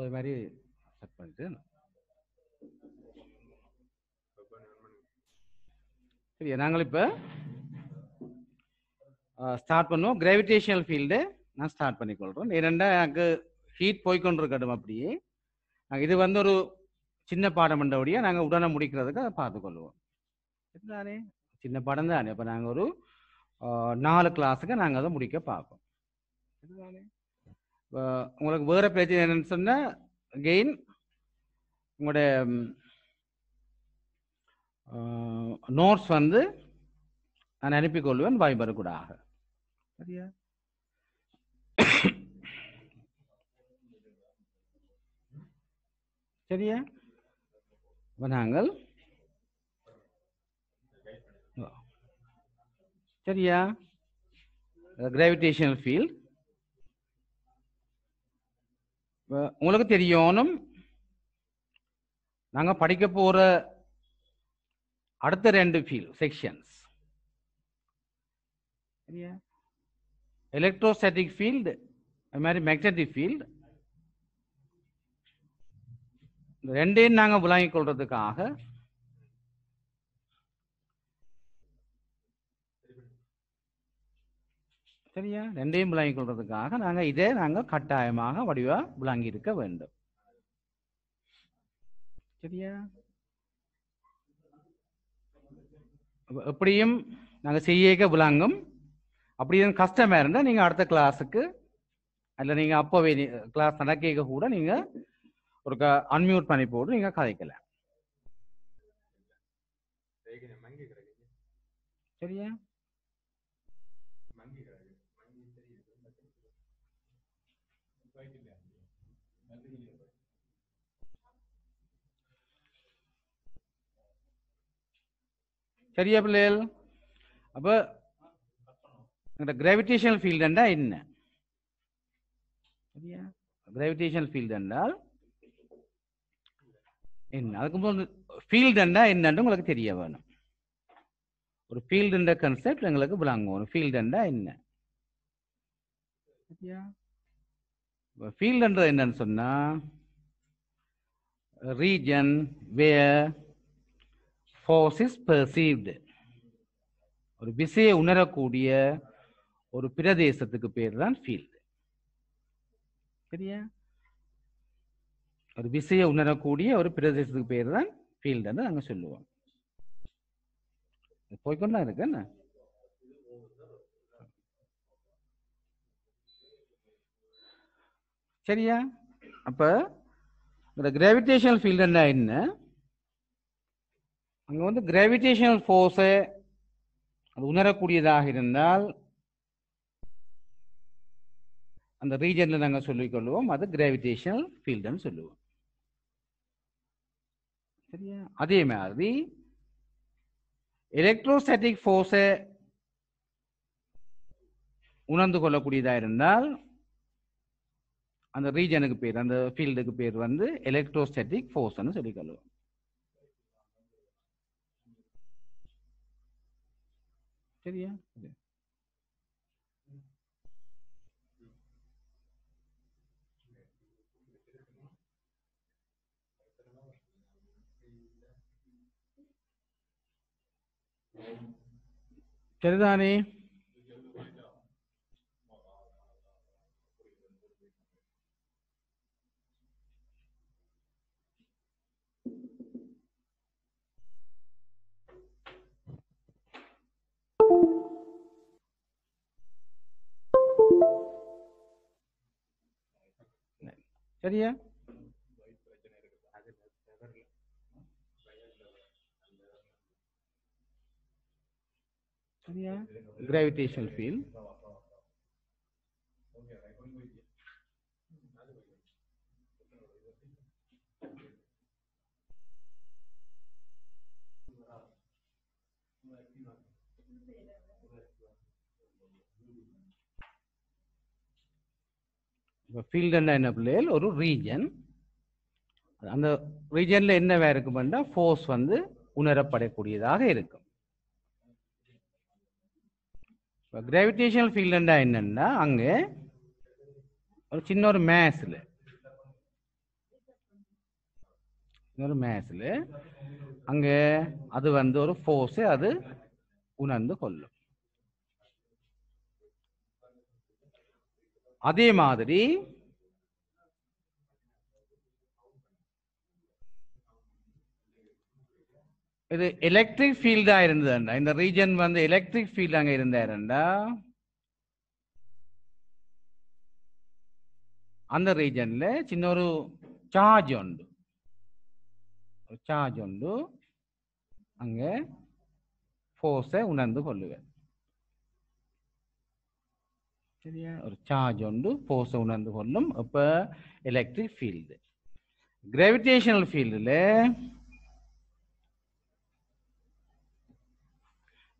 இப்போ இது மாதிரி செட் பண்ணிட்டு சரி நாங்கள் இப்போ ஸ்டார்ட் பண்ணுவோம் கிராவிடேஷனல் ஃபீல்டு நான் ஸ்டார்ட் பண்ணிக்கொள்கிறோம் ஏன்னா எனக்கு ஹீட் போய்கொண்டிருக்கட்டும் அப்படியே இது வந்து ஒரு சின்ன பாடம் என்றபடியாக நாங்கள் உடனே முடிக்கிறதுக்கு அதை பார்த்துக்கொள்வோம் தானே சின்ன பாடம் தானே இப்போ நாங்கள் ஒரு நாலு கிளாஸுக்கு நாங்கள் அதை முடிக்க பார்ப்போம் இதுதானே உங்களுக்கு வேற பிரச்சனை என்னன்னு சொன்னா கெயின் உங்களுடைய நோட்ஸ் வந்து நான் அனுப்பிக்கொள்வேன் வாய்ப்பு கூட ஆக சரியா சரியா இப்போ நாங்கள் சரியா கிராவிடேஷனல் ஃபீல்ட் உங்களுக்கு தெரியணும் நாங்கள் படிக்க போகிற அடுத்த ரெண்டு ஃபீல்ட் செக்ஷன்ஸ் எலக்ட்ரோஸ்டாட்டிக் ஃபீல்டு அது மாதிரி மேக்னட்டிக் ஃபீல்டு ரெண்டையும் நாங்கள் விளங்கிக் கொள்றதுக்காக சரியா ரெண்டையும் விளங்கிக் கொள்றதுக்காக நாங்க இதே நாங்க கட்டாயமாக வடிவா விளங்கி இருக்க வேண்டும் சரியா எப்படியும் நாங்கள் செய்யக்க விளங்கும் அப்படி எதுவும் கஷ்டமாக இருந்தால் நீங்கள் அடுத்த கிளாஸுக்கு அதில் நீங்கள் அப்பவே கிளாஸ் நடக்க கூட நீங்கள் ஒரு க அன்மியூட் பண்ணி போட்டு நீங்க கதைக்கல சரியா சரியா பிள்ளைகள் அப்போ இந்த கிராவிடேஷனல் ஃபீல்டு என்றால் என்ன சரியா கிராவிடேஷனல் ஃபீல்டு என்றால் என்ன அதுக்கு முதல் ஃபீல்டு என்றால் என்னன்னு உங்களுக்கு தெரிய வேணும் ஒரு ஃபீல்டுன்ற கன்செப்ட் எங்களுக்கு விளங்கும் ஃபீல்டு என்றால் என்ன சரியா ஃபீல்டுன்றது என்னன்னு சொன்னால் region where force is perceived ஒரு விசையை உணரக்கூடிய ஒரு பிரதேசத்துக்கு பேர் தான் ஃபீல்டு சரியா ஒரு விசையை உணரக்கூடிய ஒரு பிரதேசத்துக்கு பேர் தான் ஃபீல்டுன்னு நாங்கள் சொல்லுவோம் போய்கொண்டா இருக்கு என்ன சரியா அப்போ இந்த கிராவிடேஷனல் ஃபீல்டுன்னா என்ன அங்கே வந்து கிராவிடேஷனல் ஃபோர்ஸை அது உணரக்கூடியதாக இருந்தால் அந்த ரீஜனில் நாங்கள் சொல்லிக் கொள்வோம் அது கிராவிடேஷனல் ஃபீல்டுன்னு சொல்லுவோம் சரியா அதே மாதிரி எலக்ட்ரோஸ்டாட்டிக் ஃபோர்ஸை உணர்ந்து கொள்ளக்கூடியதாக இருந்தால் அந்த ரீஜனுக்கு பேர் அந்த ஃபீல்டுக்கு பேர் வந்து எலக்ட்ரோஸ்டாட்டிக் ஃபோர்ஸ்ன்னு சொல்லிக் கொள்வோம் சரியா இது சரிதானே சரியா சரியா கிராவிடேஷன் ஃபீல்ட் இப்போ ஃபீல்டுன்னா என்ன பிள்ளைகள் ஒரு ரீஜன் அந்த ரீஜனில் என்ன என்னவா பண்ணால் ஃபோர்ஸ் வந்து உணரப்படக்கூடியதாக இருக்கும் இப்போ கிராவிடேஷனல் ஃபீல்டுன்னா என்னென்னா அங்கே ஒரு சின்ன ஒரு மேஸில் ஒரு மேஸில் அங்கே அது வந்து ஒரு ஃபோர்ஸை அது உணர்ந்து கொள்ளும் அதே மாதிரி இது எலக்ட்ரிக் ஃபீல்டா இருந்ததுண்டா இந்த ரீஜன் வந்து எலக்ட்ரிக் ஃபீல்ட் அங்க இருந்தாருண்டா அந்த ரீஜன்ல சின்ன ஒரு சார்ஜ் உண்டு சார்ஜ் உண்டு அங்க போர்ஸை உணர்ந்து கொள்ளுவேன் சரியா ஒரு சார்ஜ் ஒன்று போஸை உணர்ந்து கொள்ளும் அப்போ எலக்ட்ரிக் ஃபீல்டு கிராவிடேஷனல் ஃபீல்டில்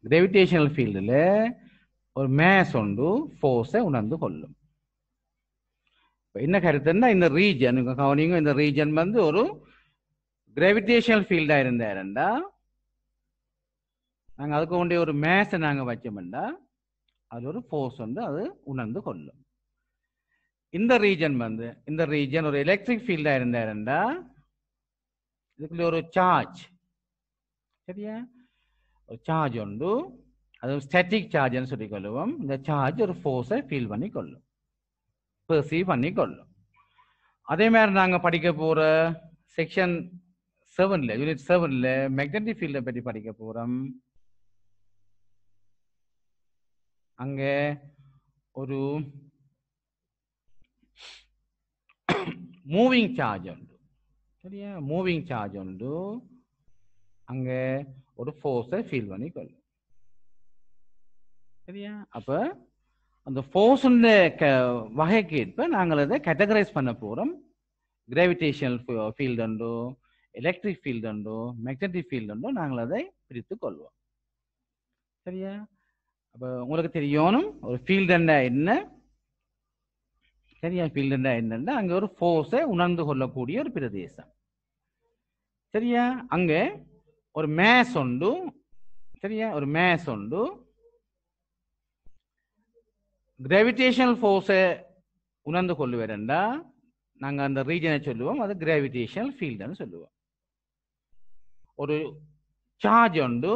கிராவிடேஷனல் ஃபீல்டில் ஒரு மேஸ் ஒன்று ஃபோர்ஸை உணர்ந்து கொள்ளும் இப்போ என்ன கருத்துன்னா இந்த ரீஜன் கவனிங்க இந்த ரீஜன் வந்து ஒரு கிராவிடேஷனல் ஃபீல்டாக இருந்தாருண்டா நாங்கள் அதுக்கு ஒன்றிய ஒரு மேஸை நாங்கள் வச்சோம்டா அது ஒரு ஃபோர்ஸ் வந்து அது உணர்ந்து கொள்ளும் இந்த ரீஜன் வந்து இந்த ரீஜன் ஒரு எலக்ட்ரிக் ஃபீல்டா இருந்தா இருந்தா இதுக்குள்ள ஒரு சார்ஜ் சரியா ஒரு சார்ஜ் உண்டு அது ஸ்டாட்டிக் சார்ஜ்னு கொள்ளுவோம் இந்த சார்ஜ் ஒரு ஃபோர்ஸை ஃபீல் பண்ணி கொள்ளும் பெர்சீவ் பண்ணி கொள்ளும் அதே மாதிரி நாங்கள் படிக்க போகிற செக்ஷன் செவனில் யூனிட் செவனில் மேக்னட்டிக் ஃபீல்டை பற்றி படிக்க போகிறோம் அங்கே ஒரு மூவிங் சார்ஜ் உண்டு சரியா மூவிங் சார்ஜ் உண்டு அங்கே ஒரு ஃபோர்ஸை ஃபீல் பண்ணிக்கொள்ளும் சரியா அப்போ அந்த ஃபோர்ஸுன்ற க வகைக்கு ஏற்ப நாங்கள் அதை கேட்டகரைஸ் பண்ண போகிறோம் கிராவிடேஷனல் ஃபீல்டு உண்டு எலக்ட்ரிக் ஃபீல்டு உண்டு மேக்னட்டிக் ஃபீல்டு உண்டு நாங்கள் அதை பிரித்து கொள்வோம் சரியா அப்போ உங்களுக்கு தெரியணும் ஒரு ஃபீல்டு என்ன என்ன சரியா ஃபீல்டு என்ன என்னன்னா அங்கே ஒரு ஃபோர்ஸை உணர்ந்து கொள்ளக்கூடிய ஒரு பிரதேசம் சரியா அங்கே ஒரு மேஸ் உண்டு சரியா ஒரு மேஸ் உண்டு கிராவிடேஷனல் ஃபோர்ஸை உணர்ந்து கொள்ளுவேன்டா நாங்கள் அந்த ரீஜனை சொல்லுவோம் அது கிராவிடேஷனல் ஃபீல்டுன்னு சொல்லுவோம் ஒரு சார்ஜ் உண்டு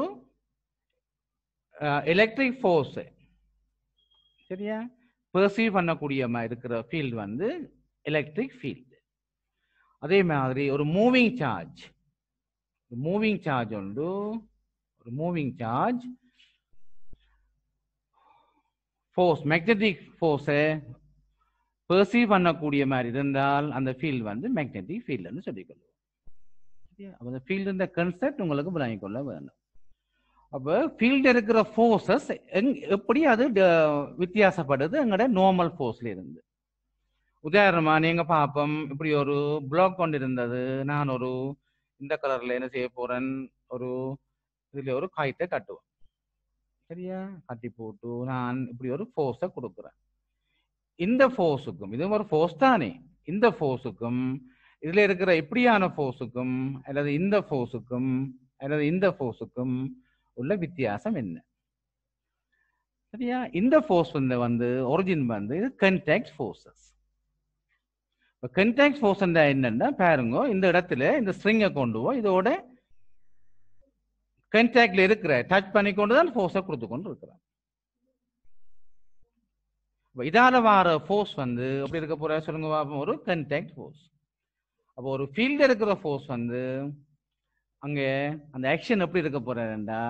எலக்ட்ரிக் ஃபோர்ஸ் சரியா பெர்சீவ் பண்ணக்கூடிய இருக்கிற ஃபீல்டு வந்து எலக்ட்ரிக் ஃபீல்டு அதே மாதிரி ஒரு மூவிங் சார்ஜ் மூவிங் சார்ஜ் உண்டு ஒரு மூவிங் சார்ஜ் ஃபோர்ஸ் மேக்னெட்டிக் ஃபோர்ஸை பெர்சீவ் பண்ணக்கூடிய மாதிரி இருந்தால் அந்த ஃபீல்டு வந்து மேக்னெட்டிக் ஃபீல்டுன்னு சொல்லிக்கொள்ளுவோம் அந்த ஃபீல்டுன்ற கன்செப்ட் உங்களுக்கு விளங்கிக் கொள்ள வேணும் அப்போ ஃபீல்டில் இருக்கிற ஃபோர்ஸஸ் எங் எப்படி அது வித்தியாசப்படுது எங்களோட நார்மல் ஃபோர்ஸ்ல இருந்து உதாரணமா நீங்க பார்ப்போம் இப்படி ஒரு பிளாக் கொண்டு இருந்தது நான் ஒரு இந்த கலர்ல என்ன செய்ய போறேன் ஒரு இதுல ஒரு காயத்தை கட்டுவேன் சரியா கட்டி போட்டு நான் இப்படி ஒரு ஃபோர்ஸை கொடுக்குறேன் இந்த ஃபோர்ஸுக்கும் இது ஒரு ஃபோர்ஸ் தானே இந்த ஃபோர்ஸுக்கும் இதுல இருக்கிற இப்படியான ஃபோர்ஸுக்கும் அல்லது இந்த ஃபோர்ஸுக்கும் அல்லது இந்த ஃபோர்ஸுக்கும் உள்ள வித்தியாசம் என்ன சரியா இந்த ஃபோர்ஸ் வந்து வந்து ஒரிஜின் வந்து இது கன்டாக்ட் ஃபோர்ஸஸ் இப்போ கன்டாக்ட் ஃபோர்ஸ் என்னன்னா பாருங்க இந்த இடத்துல இந்த ஸ்ட்ரிங்கை கொண்டு போ இதோட கன்டாக்ட்ல இருக்கிற டச் பண்ணி கொண்டு தான் ஃபோர்ஸை கொடுத்து கொண்டு இருக்கிறான் இதால வர ஃபோர்ஸ் வந்து எப்படி இருக்க போற சொல்லுங்க ஒரு கன்டாக்ட் ஃபோர்ஸ் அப்போ ஒரு ஃபீல்டில் இருக்கிற ஃபோர்ஸ் வந்து அங்கே அந்த ஆக்ஷன் எப்படி இருக்க போறாருண்டா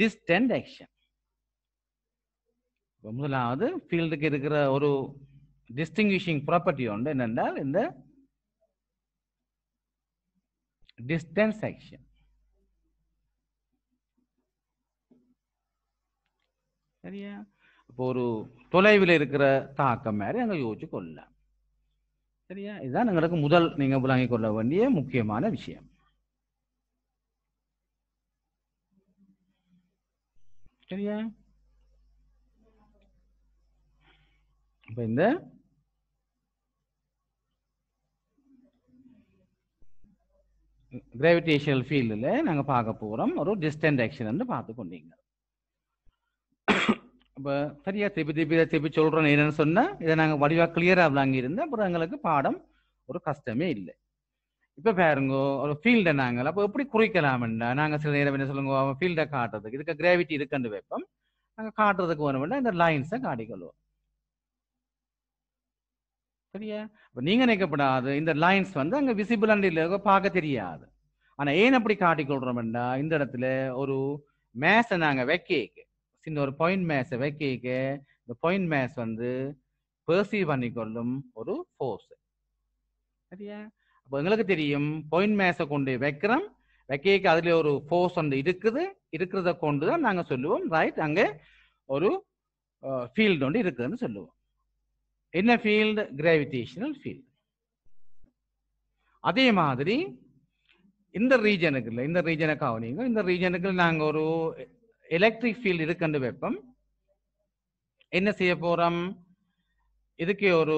டிஸ்டன்ட் ஆக்ஷன் முதலாவது ஃபீல்டுக்கு இருக்கிற ஒரு டிஸ்டிங்விஷிங் ப்ராப்பர்ட்டி உண்டு என்னென்றால் இந்த டிஸ்டன்ஸ் ஆக்ஷன் சரியா இப்போ ஒரு தொலைவில் இருக்கிற தாக்கம் மாதிரி அங்கே யோசிச்சு கொள்ளலாம் சரியா இதுதான் எங்களுக்கு முதல் நீங்கள் விளங்கிக் கொள்ள வேண்டிய முக்கியமான விஷயம் சரியா அப்ப இந்த கிராவிடேஷனல் ஃபீல்டில் நாங்கள் பார்க்க போகிறோம் ஒரு டிஸ்டன்ட் ஆக்ஷன் வந்து பார்த்து கொண்டீங்க இப்போ சரியா திருப்பி திருப்பி திருப்பி சொல்கிறோம் என்னன்னு சொன்னால் இதை நாங்கள் வடிவாக கிளியராக விளங்கியிருந்தேன் அப்புறம் எங்களுக்கு பாடம் ஒரு கஷ்டமே இல்லை இப்ப பாருங்க ஒரு ஃபீல்டை நாங்கள் அப்போ எப்படி குறைக்கலாம்டா நாங்கள் சில நேரம் என்ன சொல்லுங்க ஃபீல்ட காட்டுறதுக்கு இதுக்கு கிராவிட்டி இருக்குன்னு வைப்போம் நாங்கள் காட்டுறதுக்கு வேணும்னா இந்த லைன்ஸை காட்டிக்கொள்வோம் சரியா நீங்க நினைக்கப்படாது இந்த லைன்ஸ் வந்து அங்கே விசிபிள் அண்ட் இல்ல பார்க்க தெரியாது ஆனா ஏன் அப்படி காட்டிக்கொள்றோம்டா இந்த இடத்துல ஒரு மேஸை நாங்க வைக்க சின்ன ஒரு பாயிண்ட் மேஸை வைக்க இந்த பாயிண்ட் மேஸ் வந்து பெர்சீவ் பண்ணிக்கொள்ளும் ஒரு ஃபோர்ஸ் சரியா அப்போ எங்களுக்கு தெரியும் பாயிண்ட் மேஸை கொண்டு வைக்கிறோம் வைக்க அதுல ஒரு ஃபோர்ஸ் வந்து இருக்குது இருக்கிறத கொண்டு தான் நாங்கள் சொல்லுவோம் ரைட் அங்கே ஒரு ஃபீல்டு ஒன்று இருக்குதுன்னு சொல்லுவோம் என்ன ஃபீல்டு கிராவிடேஷனல் ஃபீல்டு அதே மாதிரி இந்த ரீஜனுக்கு இல்லை இந்த ரீஜனை கவனிங்க இந்த ரீஜனுக்கு நாங்கள் ஒரு எலக்ட்ரிக் ஃபீல்டு இருக்குன்னு வைப்போம் என்ன செய்ய போகிறோம் இதுக்கு ஒரு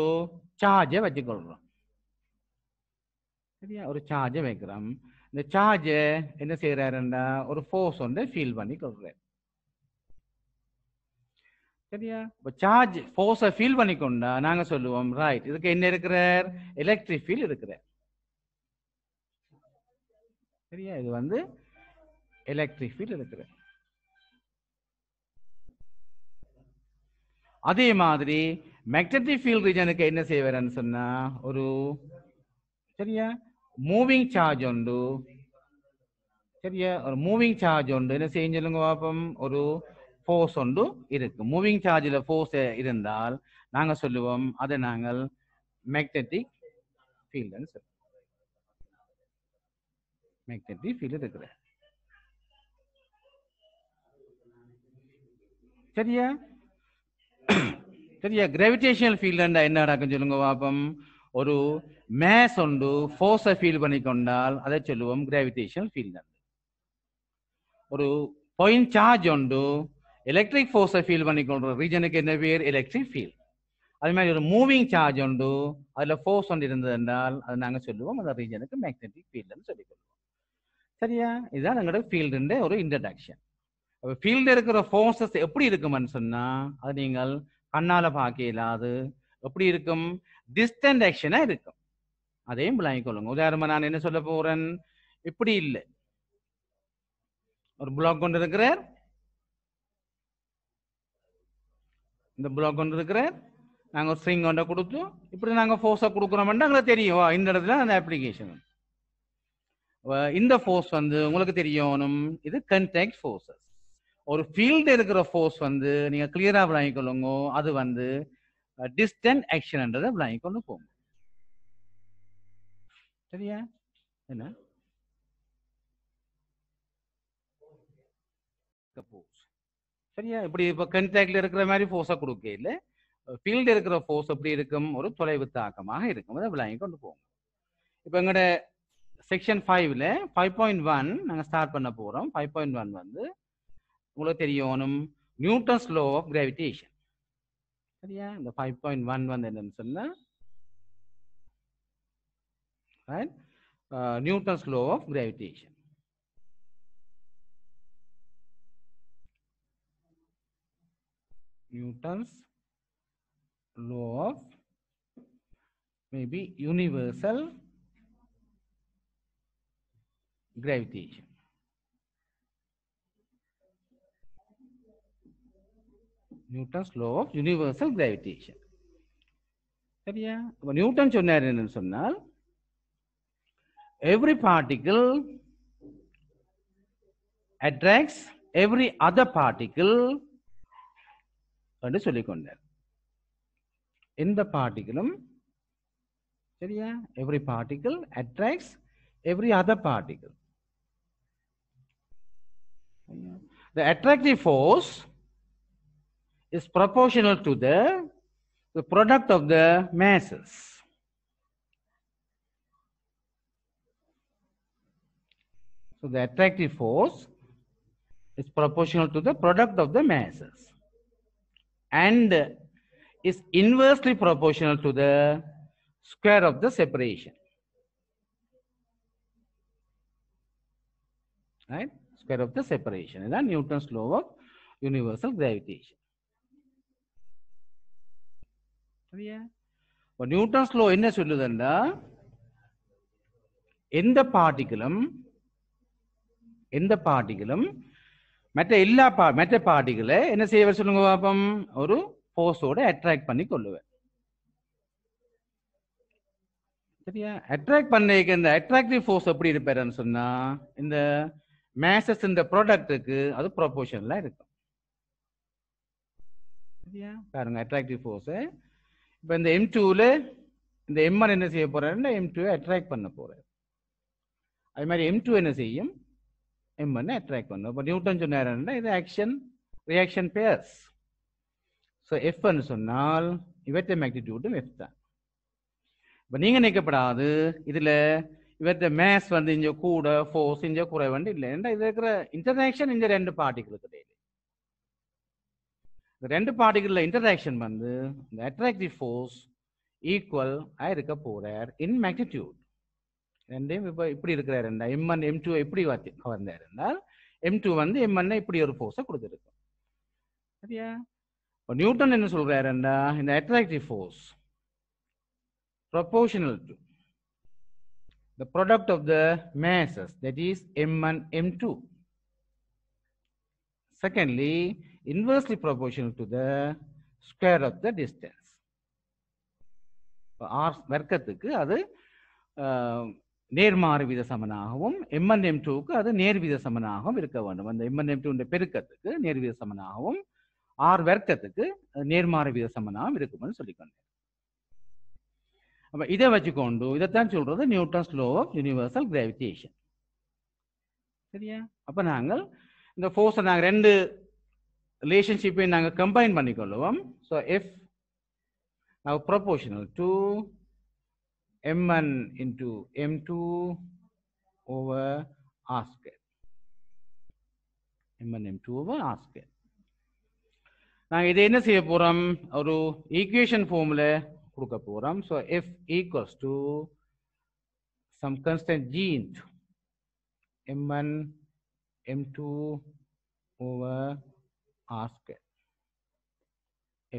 சார்ஜை வச்சுக்கொள்கிறோம் சரியா ஒரு சார்ஜை வைக்கிறோம் இந்த சார்ஜ் என்ன செய்யறாருன்னா ஒரு ஃபோர்ஸ் வந்து ஃபீல் பண்ணி கொள்றாரு சரியா இப்போ சார்ஜ் ஃபோர்ஸை ஃபீல் பண்ணிக்கொண்டா நாங்கள் சொல்லுவோம் ரைட் இதுக்கு என்ன இருக்கிறார் எலக்ட்ரிக் ஃபீல் இருக்கிறார் சரியா இது வந்து எலக்ட்ரிக் ஃபீல் இருக்கிறார் அதே மாதிரி மேக்னட்டிக் ஃபீல்ட் ரீஜனுக்கு என்ன செய்வார்னு சொன்னா ஒரு சரியா மூவிங் சார்ஜ் உண்டு சரியா ஒரு மூவிங் சார்ஜ் உண்டு என்ன செய்ய சொல்லுங்க பாப்போம் ஒரு ஃபோர்ஸ் உண்டு இருக்கு மூவிங் சார்ஜில் ஃபோர்ஸ் இருந்தால் நாங்கள் சொல்லுவோம் அதை நாங்கள் மேக்னெட்டிக் ஃபீல்டுன்னு சொல்லுவோம் மேக்னெட்டிக் ஃபீல்டு இருக்குது சரியா சரியா கிராவிடேஷனல் ஃபீல்டுன்னா என்ன நடக்கும் சொல்லுங்க பாப்போம் ஒரு മാസ് ഉണ്ട് ഫോഴ്സ് ഫീൽ പണിക്കൊണ്ടാൽ അതെ ചൊല്ലുവം ഗ്രാവിറ്റേഷൻ ഫീൽഡ് ഉണ്ട് ഒരു പോയിന്റ് ചാർജ് ഉണ്ട് எலக்ட்ரிக் ஃபோர்ஸை ஃபீல் பண்ணிக்கொள்ற ரீஜனுக்கு என்ன பேர் எலக்ட்ரிக் ஃபீல்ட் அது மாதிரி ஒரு மூவிங் சார்ஜ் உண்டு அதில் ஃபோர்ஸ் ஒன்று இருந்தது என்றால் அதை நாங்கள் சொல்லுவோம் அந்த ரீஜனுக்கு மேக்னெட்டிக் ஃபீல்டுன்னு சொல்லிக்கொள்வோம் சரியா இதுதான் எங்களோட ஃபீல்டுன்ற ஒரு இன்ட்ரடக்ஷன் அப்போ ஃபீல்டு இருக்கிற ஃபோர்ஸஸ் எப்படி இருக்குமென்னு சொன்னால் அது நீங்கள் கண்ணால் பார்க்க இல்லாது எப்படி இருக்கும் டிஸ்டன்ட் ஆக்ஷனாக இருக்கும் அதையும் விளங்கிக் கொள்ளுங்க உதாரணமா நான் என்ன சொல்ல போறேன் இப்படி இல்லை ஒரு பிளாக் கொண்டு இருக்கிறார் இந்த பிளாக் கொண்டு இருக்கிறார் நாங்கள் ஒரு ஸ்ட்ரிங் கொண்ட கொடுத்து இப்படி நாங்கள் ஃபோர்ஸை கொடுக்குறோம்னா எங்களுக்கு தெரியும் இந்த இடத்துல அந்த அப்ளிகேஷன் இந்த ஃபோர்ஸ் வந்து உங்களுக்கு தெரியணும் இது கன்டாக்ட் ஃபோர்ஸஸ் ஒரு ஃபீல்டு இருக்கிற ஃபோர்ஸ் வந்து நீங்கள் கிளியராக விளங்கிக் கொள்ளுங்க அது வந்து டிஸ்டன்ட் ஆக்ஷன்ன்றதை விளங்கிக் கொண்டு போங்க சரியா என்ன சரியா இப்படி இப்போ கன்டாக்ட்ல இருக்கிற மாதிரி ஃபோர்ஸை கொடுக்கல ஃபீல்டு இருக்கிற ஃபோர்ஸ் எப்படி இருக்கும் ஒரு தொலைவு தாக்கமாக இருக்கும் அதை விளங்கி கொண்டு போவோம் இப்போ எங்களோட செக்ஷன் ஃபைவ்ல ஃபைவ் பாயிண்ட் ஒன் நாங்கள் ஸ்டார்ட் பண்ண போகிறோம் ஃபைவ் பாயிண்ட் ஒன் வந்து உங்களுக்கு தெரியணும் நியூட்டன்ஸ் லோ ஆஃப் கிராவிடேஷன் சரியா இந்த ஃபைவ் பாயிண்ட் ஒன் வந்து என்னன்னு சொன்னால் and uh, Newton's law of gravitation. Newton's law of maybe universal gravitation. newtons law of universal gravitation சரியா இப்போ நியூட்டன் சொன்னார் என்னன்னு சொன்னால் every particle attracts every other particle என்று சொல்லிக் கொண்டார் எந்த பார்ட்டிக்கிளும் சரியா every particle attracts every other particle. The attractive force is proportional to the, the product of the masses. So the attractive force is proportional to the product of the masses and is inversely proportional to the square of the separation. Right? Square of the separation. Is then Newton's law of universal gravitation. சரியா Newton's law in the in the particle. எந்த பார்ட்டிகளும் மற்ற எல்லா பா மற்ற பார்ட்டிகளை என்ன செய்வர் சொல்லுங்க பாப்பம் ஒரு ஃபோர்ஸோட அட்ராக்ட் பண்ணி கொள்ளுவேன் சரியா அட்ராக்ட் பண்ண இந்த அட்ராக்டிவ் ஃபோர்ஸ் எப்படி இருப்பாருன்னு சொன்னா இந்த மேசஸ் இந்த ப்ராடக்ட்டுக்கு அது ப்ரொபோஷனில் இருக்கும் சரியா பாருங்க அட்ராக்டிவ் ஃபோர்ஸ் இப்போ இந்த எம் டூவில் இந்த எம் ஒன் என்ன செய்ய போறாருன்னா எம் டூ அட்ராக்ட் பண்ண போறாரு அது மாதிரி எம் டூ என்ன செய்யும் ಎಮ್ ಅನ್ನು ಅಟ್ರ್ಯಾಕ್ಟ್ ಒಂದು அப்ப நியூட்டன் சொன்னாருன்னா இது ஆக்ஷன் ரியாக்ஷன் பேர்ஸ் ஸோ எஃப்னு சொன்னால் இவற்றை மேக்னிடியூடும் எஃப் தான் இப்போ நீங்கள் நினைக்கப்படாது இதில் இவற்றை மேஸ் வந்து இங்கே கூட ஃபோர்ஸ் இங்கே குறைவண்டு இல்லை ஏன்னா இது இருக்கிற இன்டராக்ஷன் இந்த ரெண்டு பார்ட்டிகளுக்கு இடையில இந்த ரெண்டு பார்ட்டிகளில் இன்டராக்ஷன் வந்து இந்த அட்ராக்டிவ் ஃபோர்ஸ் ஈக்குவல் ஆயிருக்க போகிறார் இன் மேக்னிடியூட் ரெண்டையும் இப்போ இப்படி இருக்கிறார் இருந்தால் எம் ஒன் எம் டூ எப்படி வாத்தி வந்தார் இருந்தால் எம் டூ வந்து எம் ஒன்ல இப்படி ஒரு ஃபோர்ஸை கொடுத்துருக்கும் சரியா இப்போ நியூட்டன் என்ன சொல்கிறாருண்டா இந்த attractive force proportional to the product of the masses that is m1 m2 secondly inversely proportional to the square of the distance r வர்க்கத்துக்கு அது நேர்மாறு வித சமனாகவும் எம்என் எம் டூக்கு அது நேர்வித சமனாகவும் இருக்க வேண்டும் அந்த எம்என் எம் டூன்ற பெருக்கத்துக்கு நேர்வித சமனாகவும் ஆர் வர்க்கத்துக்கு நேர்மாறு வித சமனாகவும் இருக்கும்னு சொல்லிக்கொண்டேன் அப்போ இதை வச்சுக்கொண்டு இதைத்தான் சொல்றது Newton's law of universal gravitation சரியா அப்போ நாங்கள் இந்த ஃபோர்ஸை நாங்கள் ரெண்டு ரிலேஷன்ஷிப்பையும் நாங்கள் கம்பைன் பண்ணிக்கொள்ளுவோம் ஸோ எஃப் நாங்கள் proportional to m1 into m2 over r square. m1 m2 over r square. நாங்கள் இதை என்ன செய்ய போகிறோம் ஒரு ஈக்குவேஷன் ஃபார்மில் கொடுக்க போகிறோம் so F equals to some constant G into M one M two over R square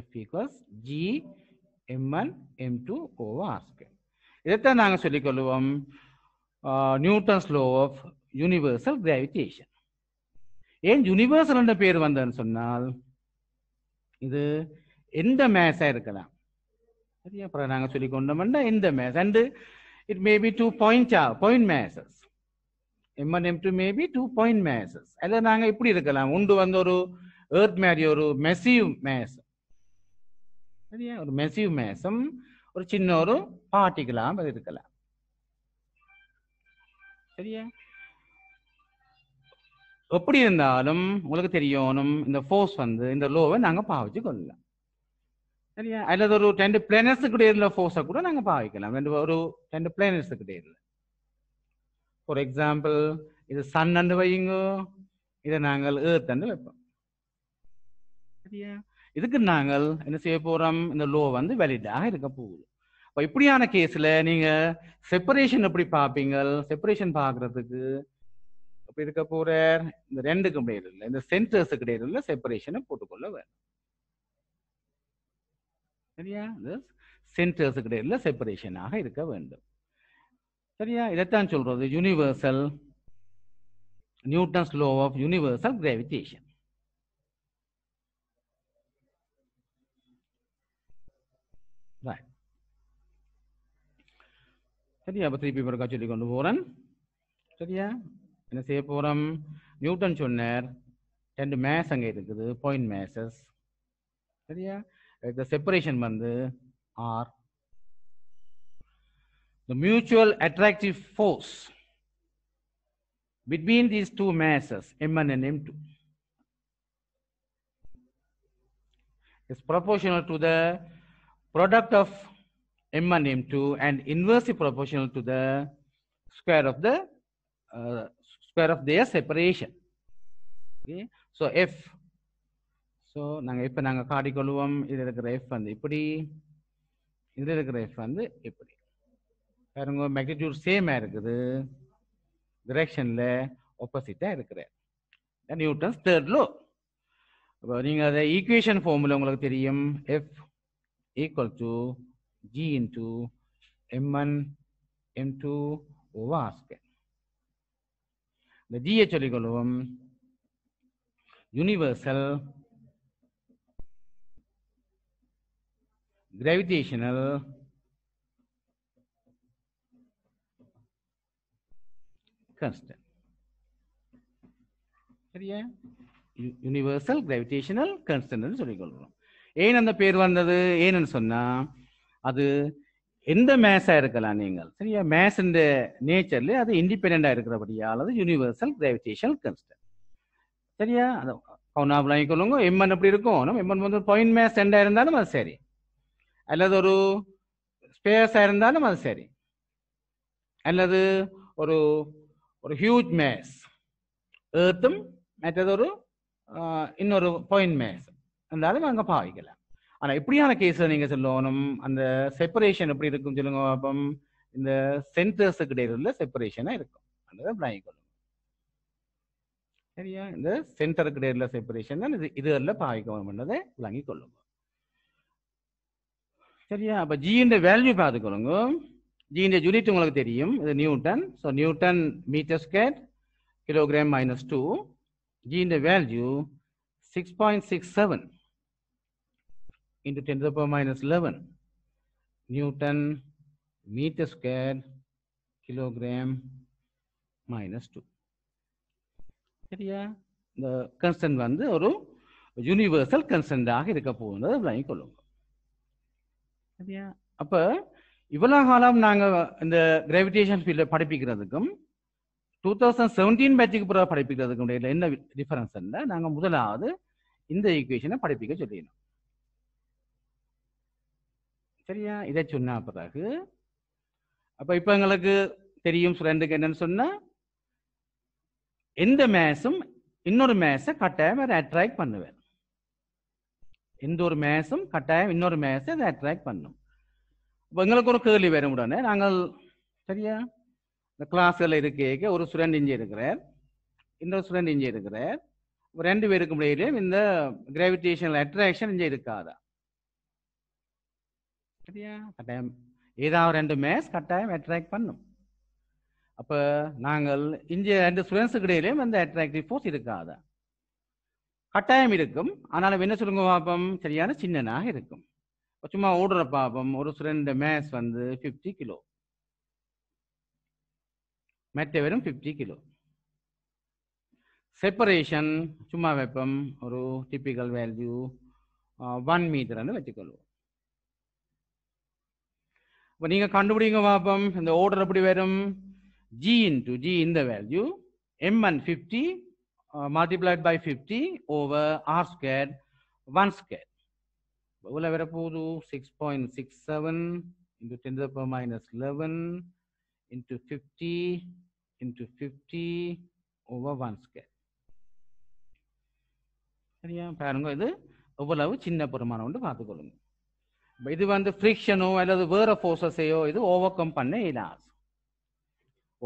F equals G M one M two over R square இதைத்தான் நாங்கள் சொல்லிக்கொள்வோம் Newton's law of universal gravitation ஏன் universal என்ற பேர் வந்ததுன்னு சொன்னால் இது எந்த மேஸாக இருக்கலாம் சரியா அப்புறம் நாங்கள் சொல்லி கொண்டோம்னா எந்த mass and it may be two point a point masses M one M two may be two point masses அதில் நாங்கள் இப்படி இருக்கலாம் உண்டு வந்த ஒரு ஏர்த் மாதிரி ஒரு மெசிவ் மேஸ் சரியா ஒரு மெசிவ் மேசம் ஒரு சின்ன ஒரு பார்ட்டிகளாக இருக்கலாம் சரியா எப்படி இருந்தாலும் உங்களுக்கு தெரியணும் இந்த ஃபோர்ஸ் வந்து இந்த லோவை நாங்கள் பாவிச்சு கொள்ளலாம் சரியா அல்லது ஒரு ரெண்டு பிளானட்ஸுக்கிட்டே இருந்த ஃபோர்ஸை கூட நாங்கள் பாவிக்கலாம் ரெண்டு ஒரு ரெண்டு பிளானட்ஸுக்கிட்டே இல்லை ஃபார் எக்ஸாம்பிள் இது சன் அண்டு வையுங்க இதை நாங்கள் ஏர்த்தண்டு வைப்போம் சரியா இதுக்கு நாங்கள் என்ன செய்ய போறோம் இந்த லோ வந்து வேலிடாக இருக்க போகுது இப்போ இப்படியான கேஸ்ல நீங்க செப்பரேஷன் எப்படி பார்ப்பீங்க செப்பரேஷன் பார்க்கறதுக்கு அப்படி இருக்க போற இந்த ரெண்டுக்கும் இடையில இந்த சென்டர்ஸுக்கு இடையில செப்பரேஷனை போட்டுக்கொள்ள வேணும் சரியா இந்த சென்டர்ஸுக்கு இடையில செப்பரேஷனாக இருக்க வேண்டும் சரியா இதைத்தான் சொல்றது universal Newton's law of universal gravitation சரியா அப்போ திருப்பி பிறக்கா சொல்லி கொண்டு போகிறேன் சரியா என்ன செய்ய போகிறோம் நியூட்டன் சொன்னார் ரெண்டு மேஸ் அங்கே இருக்குது பாயிண்ட் மேசஸ் சரியா இந்த செப்பரேஷன் வந்து R the mutual attractive force between these two masses M one and M two is proportional to the product of m1 m2 and inversely proportional to the square of the uh, square of their separation okay so f so நாங்க இப்ப நாங்க கொள்வோம் இதுல இருக்கிற f வந்து இப்படி இதுல இருக்கிற f வந்து இப்படி பாருங்க சேம் சேமா இருக்குது டிரெக்ஷன்ல ஆப்போசிட்டா இருக்கிற நியூட்டன்ஸ் தேர்ட் லோ இப்போ நீங்க அதை ஈக்குவேஷன் ஃபார்முலா உங்களுக்கு தெரியும் f equal to G into M1, M2 over R square. The GH equilibrium universal gravitational constant. சரியா யூனிவர்சல் கிராவிடேஷனல் கன்ஸ்டன்ட்னு சொல்லிக்கொள்கிறோம் ஏன் அந்த பேர் வந்தது ஏன்னு சொன்னால் அது எந்த மேஸா இருக்கலாம் நீங்கள் சரியா மேஸுன்ற நேச்சர்ல அது இண்டிபெண்டா இருக்கிறபடியா அல்லது யூனிவர்சல் கிராவிடேஷனல் கன்ஸ்டன்ட் சரியா அது பவுனாபுலாம் சொல்லுங்க எம்என் அப்படி இருக்கும் நம்ம எம்என் வந்து பாயிண்ட் மேஸ் ரெண்டா இருந்தாலும் அது சரி அல்லது ஒரு ஸ்பேஸா இருந்தாலும் அது சரி அல்லது ஒரு ஒரு ஹியூஜ் மேஸ் ஏர்த்தும் மற்றது ஒரு இன்னொரு பாயிண்ட் மேஸ் இருந்தாலும் அங்கே பாவிக்கலாம் ஆனா எப்படியான கேஸ் நீங்க சொல்லணும் அந்த செப்பரேஷன் எப்படி இருக்கும் சொல்லுங்க அப்போ இந்த சென்டர்ஸுக்கு இடையில செப்பரேஷனா இருக்கும் சரியா இந்த சென்டருக்கு இடையில செப்பரேஷன் தான் இது எல்லாம் பாவிக்கணும் என்னதை விளங்கி கொள்ளுங்க சரியா அப்ப ஜியின் வேல்யூ பார்த்துக்கொள்ளுங்க ஜியின் யூனிட் உங்களுக்கு தெரியும் இது Newton so Newton metre square kilogram minus two ஜியின் value six point six seven into 10 to the power minus 11 Newton meter squared kilogram minus 2 சரியா இந்த கன்ஸ்டன்ட் வந்து ஒரு யூனிவர்சல் கன்ஸ்டன்டாக இருக்க போகுது விளங்கிக் கொள்ளுங்க சரியா அப்ப இவ்வளோ காலம் நாங்க இந்த கிராவிடேஷன் ஃபீல்ட படிப்பிக்கிறதுக்கும் டூ தௌசண்ட் செவன்டீன் பேட்சுக்கு பிறகு படிப்பிக்கிறதுக்கும் என்ன டிஃபரன்ஸ் இல்லை நாங்கள் முதலாவது இந்த ஈக்குவேஷனை படிப்பிக்க சொல்லிடணும் சரியா இதை சொன்ன பிறகு அப்ப இப்ப எங்களுக்கு தெரியும் சுரேந்துக்கு என்னன்னு சொன்னா எந்த மேசும் இன்னொரு மேச கட்டாயம் அதை அட்ராக்ட் பண்ணுவேன் எந்த ஒரு மேசும் கட்டாயம் இன்னொரு மேச அதை அட்ராக்ட் பண்ணும் இப்போ எங்களுக்கு ஒரு கேள்வி வரும் உடனே நாங்கள் சரியா இந்த கிளாஸ்கள் இருக்க ஒரு சுரண்ட் இஞ்சி இருக்கிறார் இன்னொரு சுரண்ட் இஞ்சி இருக்கிறார் ரெண்டு பேருக்கு இடையிலையும் இந்த கிராவிடேஷன் அட்ராக்ஷன் இங்கே இருக்காதா பாக்டீரியா கட்டாயம் ஏதாவது ரெண்டு மேஸ் கட்டாயம் அட்ராக்ட் பண்ணும் அப்போ நாங்கள் இந்திய ரெண்டு ஸ்டூடெண்ட்ஸுக்கு இடையிலையும் அந்த அட்ராக்டிவ் ஃபோர்ஸ் இருக்காது கட்டாயம் இருக்கும் ஆனாலும் என்ன சொல்லுங்க பாப்பம் சரியான சின்னனாக இருக்கும் சும்மா ஓடுற பாப்பம் ஒரு ஸ்டூடெண்ட் மேத்ஸ் வந்து ஃபிஃப்டி கிலோ மற்ற வெறும் ஃபிஃப்டி கிலோ செப்பரேஷன் சும்மா வைப்பம் ஒரு டிப்பிக்கல் வேல்யூ ஒன் மீட்டர்னு வச்சுக்கொள்வோம் அப்போ நீங்கள் கண்டுபிடிங்க பார்ப்போம் இந்த ஓர்டர் எப்படி வரும் ஜி இன்டு ஜி இந்த value M and fifty multiplied by fifty over R square one square எவ்வளோ வரப்போகுது six point six seven into ten to minus eleven into 11 into 50 over one square சரியா பாருங்க இது எவ்வளவு சின்ன பெருமானம் பார்த்துக்கொள்ளுங்க இது வந்து ஃப்ரிக்ஷனோ அல்லது வேற ஃபோர்ஸஸையோ இது ஓவர் கம் பண்ண இயலாது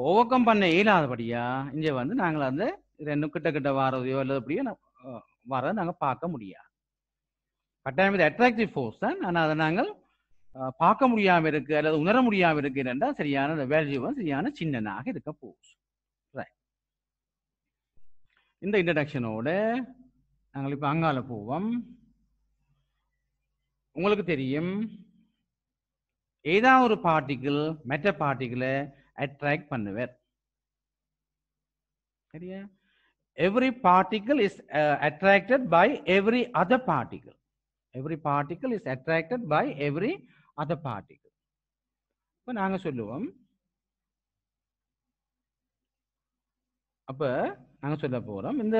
ஓவர் கம் பண்ண இயலாதபடியா இங்கே வந்து நாங்கள் வந்து ரெண்டு கிட்ட கிட்ட வரதையோ அல்லது அப்படியோ வரதை நாங்கள் பார்க்க முடியாது கட்டாயம் இது அட்ராக்டிவ் ஃபோர்ஸ் தான் ஆனால் அதை நாங்கள் பார்க்க முடியாமல் இருக்குது அல்லது உணர முடியாமல் இருக்குது என்றால் சரியான வந்து சரியான சின்னனாக இருக்க போகுது இந்த இன்ட்ரடக்ஷனோட நாங்கள் இப்போ அங்கால போவோம் உங்களுக்கு தெரியும் ஏதாவது ஒரு பார்ட்டிக்கிள் மெட்ட பார்ட்டிக்கிளை அட்ராக்ட் பண்ணுவார் சரியா every particle is attracted by every other particle every particle is attracted by every other particle இப்போ நாங்கள் சொல்லுவோம் அப்ப நாங்கள் சொல்ல போகிறோம் இந்த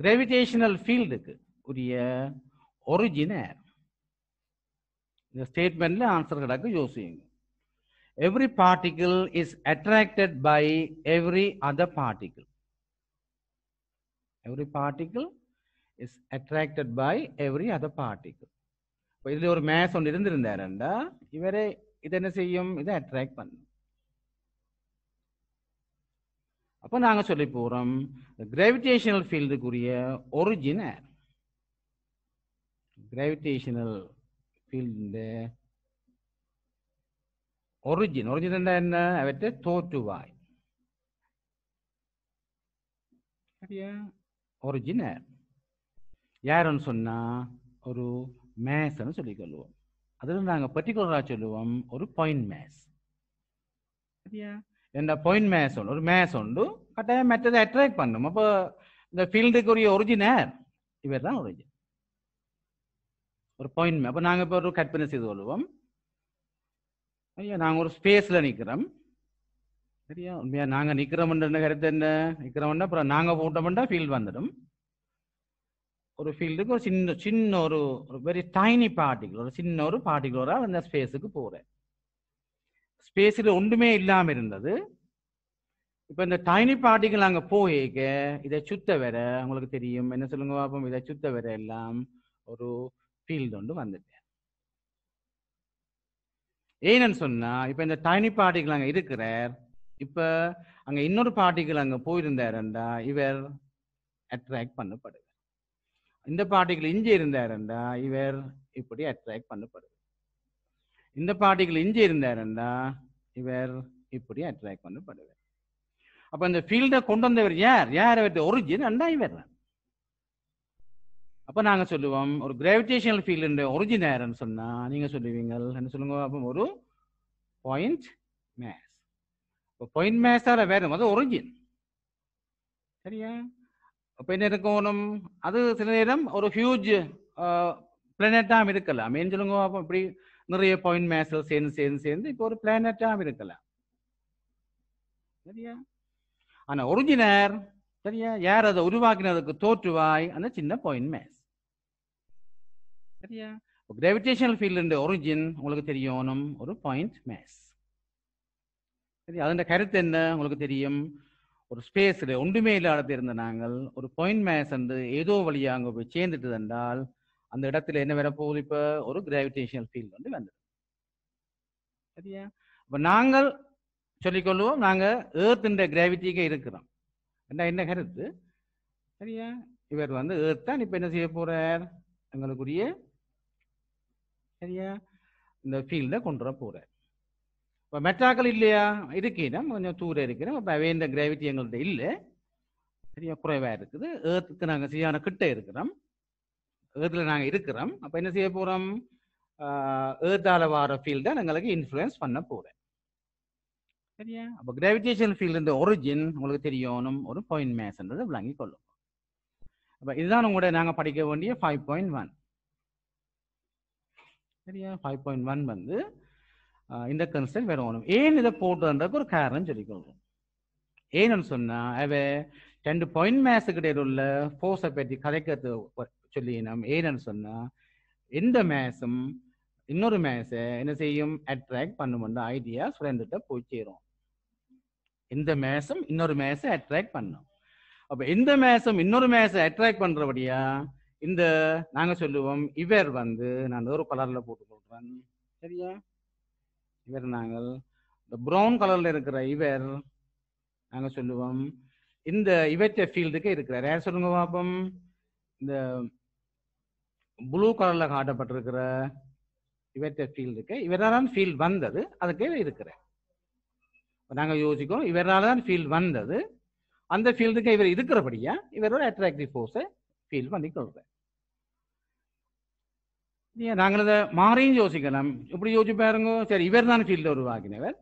கிராவிடேஷனல் ஃபீல்டுக்கு உரிய ஒரிஜினர் இந்த ஸ்டேட்மெண்ட்ல ஆன்சர் கிடக்கு யோசிங்க every particle is attracted by every other particle every particle is attracted by every other particle இப்போ இதில் ஒரு மேஸ் ஒன்று இருந்திருந்தாருண்டா இவரே இது என்ன செய்யும் இதை அட்ராக்ட் பண்ணும் அப்போ நாங்கள் சொல்லி போகிறோம் கிராவிடேஷனல் ஃபீல்டுக்குரிய ஒரிஜினர் gravitational field இந்த origin origin എന്താ என்ன അവറ്റ തോറ്റുവായി சரியா ஒரிஜின் யாருன்னு சொன்னால் ஒரு மேஸ்ன்னு சொல்லிக்கொள்வோம் அதில் நாங்கள் பர்டிகுலராக சொல்லுவோம் ஒரு பாயிண்ட் மேஸ் சரியா என்ன பாயிண்ட் மேஸ் உண்டு ஒரு மேஸ் உண்டு கட்டாயம் மற்றதை அட்ராக்ட் பண்ணும் அப்போ இந்த ஃபீல்டுக்குரிய ஒரிஜினர் இவர் தான் ஒரிஜின் ஒரு பாயிண்ட் அப்போ நாங்கள் இப்போ ஒரு கற்பனை செய்து கொள்வோம் ஐயா நாங்கள் ஒரு ஸ்பேஸில் நிற்கிறோம் சரியா உண்மையா நாங்கள் நிற்கிறோம்ன்ற கருத்து என்ன நிற்கிறோம்னா அப்புறம் நாங்கள் போட்டோம்னா ஃபீல்டு வந்துடும் ஒரு ஃபீல்டுக்கு ஒரு சின்ன சின்ன ஒரு ஒரு வெரி டைனி பார்ட்டிகுலர் ஒரு சின்ன ஒரு பார்ட்டிகுலராக அந்த ஸ்பேஸுக்கு போகிறேன் ஸ்பேஸில் ஒன்றுமே இல்லாமல் இருந்தது இப்போ இந்த டைனி பார்ட்டிகள் அங்கே போயிருக்க இதை சுத்த வேற உங்களுக்கு தெரியும் என்ன சொல்லுங்க பார்ப்போம் இதை சுத்த வேற எல்லாம் ஒரு ஃபீல்டு ஒன்று வந்துட்டேன் ஏன்னு சொன்னால் இப்போ இந்த டைனி பார்ட்டிகள் அங்கே இருக்கிறார் இப்போ அங்கே இன்னொரு பார்ட்டிகள் அங்க போயிருந்தாருண்டா இவர் அட்ராக்ட் பண்ணப்படுது இந்த பார்ட்டிகள் இஞ்சி இருந்தாருண்டா இவர் இப்படி அட்ராக்ட் பண்ணப்படுது இந்த பார்ட்டிகள் இஞ்சி இருந்தாருண்டா இவர் இப்படி அட்ராக்ட் பண்ணப்படுது அப்போ இந்த ஃபீல்டை கொண்டு வந்தவர் யார் யார் அவர்கிட்ட ஒரிஜின் அண்டா இவர் தான் அப்போ நாங்கள் சொல்லுவோம் ஒரு கிராவிடேஷனல் ஃபீல்டு ஒரிஜின் நேரம்னு சொன்னால் நீங்கள் சொல்லுவீங்கள் என்ன சொல்லுங்க அப்போ ஒரு பாயிண்ட் மேஸ் இப்போ பாயிண்ட் மேஸால் வேறு அது ஒரிஜின் சரியா அப்போ என்ன இருக்கணும் அது சில நேரம் ஒரு ஹியூஜ் பிளானட்டாக இருக்கலாம் மெயின் சொல்லுங்க அப்போ இப்படி நிறைய பாயிண்ட் மேஸில் சேர்ந்து சேர்ந்து சேர்ந்து இப்போ ஒரு பிளானட்டாக இருக்கலாம் சரியா ஆனால் ஒரிஜினர் சரியா யார் அதை உருவாக்கினதுக்கு தோற்றுவாய் அந்த சின்ன பாயிண்ட் மேஸ் சரியா கிராவிடேஷனல் ஃபீல்டு ஒரிஜின் உங்களுக்கு தெரியும் ஒரு பாயிண்ட் மேஸ் சரி அதோட கருத்து என்ன உங்களுக்கு தெரியும் ஒரு ஸ்பேஸில் ஒன்றுமே இல்லாத இருந்த நாங்கள் ஒரு பாயிண்ட் மேஸ் வந்து ஏதோ வழியாக அங்கே போய் சேர்ந்துட்டு இருந்தால் அந்த இடத்துல என்ன வரப்போகுது இப்போ ஒரு கிராவிடேஷனல் ஃபீல்டு வந்து வந்துடும் சரியா இப்போ நாங்கள் சொல்லிக்கொள்வோம் நாங்கள் ஏர்த்துன்ற கிராவிட்டிக்கே இருக்கிறோம் என்ன என்ன கருத்து சரியா இவர் வந்து ஏர்த்தான் இப்போ என்ன செய்ய போகிறார் எங்களுக்குரிய சரியா இந்த ஃபீல்டை கொண்டு வர போகிறேன் இப்போ மெட்டாக்கள் இல்லையா இருக்கீங்கன்னா கொஞ்சம் தூரம் இருக்கிறேன் இப்போ வேண்ட கிராவிட்டி எங்கள்கிட்ட இல்லை சரியா குறைவாக இருக்குது ஏர்த்துக்கு நாங்கள் சரியான கிட்ட இருக்கிறோம் ஏர்த்தில் நாங்கள் இருக்கிறோம் அப்போ என்ன செய்ய போகிறோம் ஏர்த்தால் வர ஃபீல்டை எங்களுக்கு இன்ஃப்ளூயன்ஸ் பண்ண போகிறேன் சரியா அப்போ கிராவிடேஷன் ஃபீல்டு இந்த ஒரிஜின் உங்களுக்கு தெரியணும் ஒரு பாயிண்ட் மேஸ்ன்றது விளங்கி கொள்ளும் அப்போ இதுதான் உங்களோட நாங்கள் படிக்க வேண்டிய ஃபைவ் பாயிண்ட் ஒன் சரியா ஃபைவ் பாயிண்ட் ஒன் வந்து இந்த கன்ஸ்டன் வேற ஒன்றும் ஏன் இதை போட்டுன்றதுக்கு ஒரு காரணம் கொள்வோம் ஏன்னு சொன்னா அவை ரெண்டு பாயிண்ட் மேத்ஸுக்கிட்ட உள்ள ஃபோர்ஸை பற்றி கதைக்கிறது சொல்லி நம்ம ஏன்னு சொன்னா எந்த மேஸும் இன்னொரு மேஸை என்ன செய்யும் அட்ராக்ட் பண்ணுமென்ற ஐடியா ஸ்டூடெண்ட்டிட்ட போய் சேரும் எந்த மேஸும் இன்னொரு மேஸை அட்ராக்ட் பண்ணும் அப்போ எந்த மேத்ஸும் இன்னொரு மேஸை அட்ராக்ட் பண்ணுறபடியா இந்த நாங்க சொல்லுவோம் இவர் வந்து நான் ஒரு கலர்ல கொடுப்பேன் சரியா இவர் நாங்கள் இந்த ப்ரௌன் கலர்ல இருக்கிற இவர் நாங்க சொல்லுவோம் இந்த இவற்ற ஃபீல்டுக்கு இருக்கிறார் யார் சொல்லுங்க பாப்போம் இந்த ப்ளூ கலர்ல காட்டப்பட்டிருக்கிற இவற்ற ஃபீல்டுக்கு இவரால் தான் ஃபீல்டு வந்தது அதுக்கு இருக்கிறேன் நாங்கள் யோசிக்கிறோம் இவரால் தான் ஃபீல்டு வந்தது அந்த ஃபீல்டுக்கு இவர் இருக்கிறபடியா இவர் ஒரு அட்ராக்டிவ் ஃபோர்ஸை ஃபீல் ഫീൽ நாங்கள் அதை மாறியும் யோசிக்கலாம் எப்படி யோசிச்சு பாருங்க சரி இவர் தான் ஃபீல்டு உருவாக்கினவர்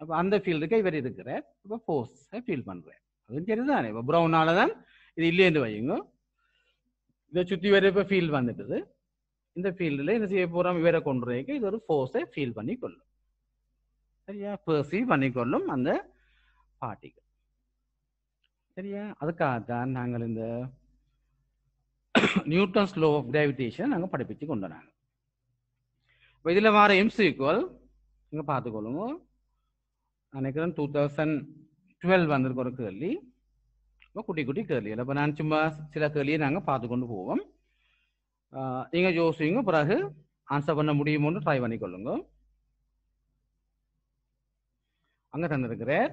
அப்போ அந்த ஃபீல்டுக்கு இவர் இருக்கிறார் இப்போ ஃபோர்ஸை ஃபீல் பண்ணுறார் அதுவும் சரி தானே இப்போ ப்ரௌனால தான் இது இல்லையென்று வையுங்க இதை சுற்றி வர இப்போ ஃபீல்டு வந்துட்டுது இந்த ஃபீல்டில் என்ன செய்ய போகிறோம் இவரை கொண்டுறதுக்கு இது ஒரு ஃபோர்ஸை ஃபீல் பண்ணி கொள்ளும் சரியா பெர்சீவ் பண்ணிக்கொள்ளும் அந்த பார்ட்டிகள் சரியா அதுக்காகத்தான் நாங்கள் இந்த நியூட்டன்ஸ் லோ ஆஃப் கிராவிடேஷன் நாங்கள் படிப்பிச்சு கொண்டு வராங்க இப்போ இதில் வர எம்ஸ் ஈக்குவல் நீங்கள் பார்த்துக்கொள்ளுங்க நினைக்கிறேன் டூ தௌசண்ட் டுவெல் வந்திருக்க ஒரு கேள்வி இப்போ குட்டி குட்டி கேள்விகள் இப்போ நான் சும்மா சில கேள்வியை நாங்கள் பார்த்து கொண்டு போவோம் நீங்கள் யோசிங்க பிறகு ஆன்சர் பண்ண முடியுமோன்னு ட்ரை பண்ணிக்கொள்ளுங்க அங்கே தந்திருக்கிறார்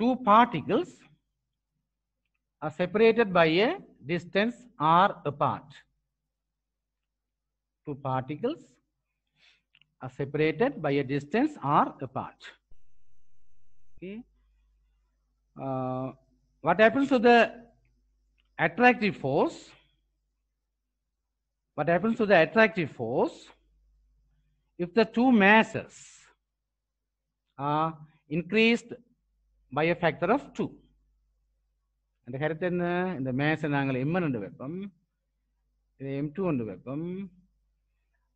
two particles are separated by a distance r apart. Two particles are separated by a distance r apart. Okay. Uh, what happens to the attractive force? What happens to the attractive force if the two masses are increased by a factor of 2? அந்த கருத்து என்ன இந்த மேட்சை நாங்கள் MN என்று வைப்போம் இதை M two என்று வைப்போம்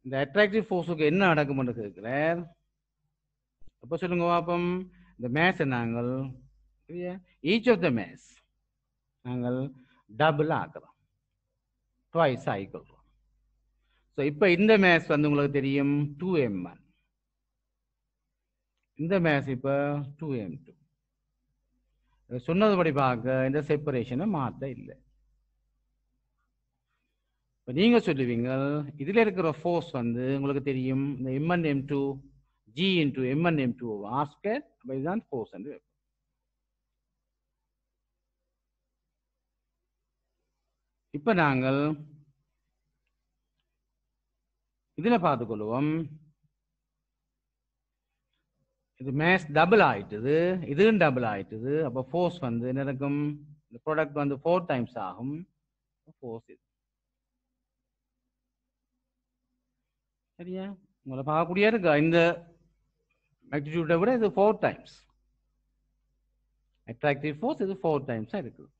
இந்த அட்ராக்டிவ் ஃபோர்ஸுக்கு என்ன அடக்கம் என்று கேட்கிறார் அப்போ சொல்லுங்க பார்ப்போம் இந்த மேட்சை நாங்கள் ஈச் ஆஃப் த மேஸ் நாங்கள் டபுள் ஆக்குறோம் ட்வைஸ் ஆகிக்கொள்கிறோம் ஸோ இப்போ இந்த மேஸ் வந்து உங்களுக்கு தெரியும் டூ எம் ஒன் இந்த மேஸ் இப்போ டூ எம் டூ சொன்னதுபடி பார்க்க இந்த செப்பரேஷனை மாற்ற இல்லை இப்போ நீங்கள் சொல்லுவீங்க இதில் இருக்கிற ஃபோர்ஸ் வந்து உங்களுக்கு தெரியும் இந்த M one M two G into M one M two ஆஸ்கர் இதுதான் ஃபோர்ஸ் என்று இப்போ நாங்கள் இதில் பார்த்துக்கொள்வோம் இது மேஸ் டபுள் ஆயிட்டுது இதுவும் டபுள் ஆயிட்டுது அப்போ ஃபோர்ஸ் வந்து என்ன இருக்கும் இந்த ப்ராடக்ட் வந்து ஃபோர் டைம்ஸ் ஆகும் ஃபோர்ஸ் இது சரியா உங்களை பார்க்கக்கூடிய இருக்கா இந்த மேக்னிடியூட்டை விட இது ஃபோர் டைம்ஸ் அட்ராக்டிவ் ஃபோர்ஸ் இது ஃபோர் டைம்ஸ் இருக்குது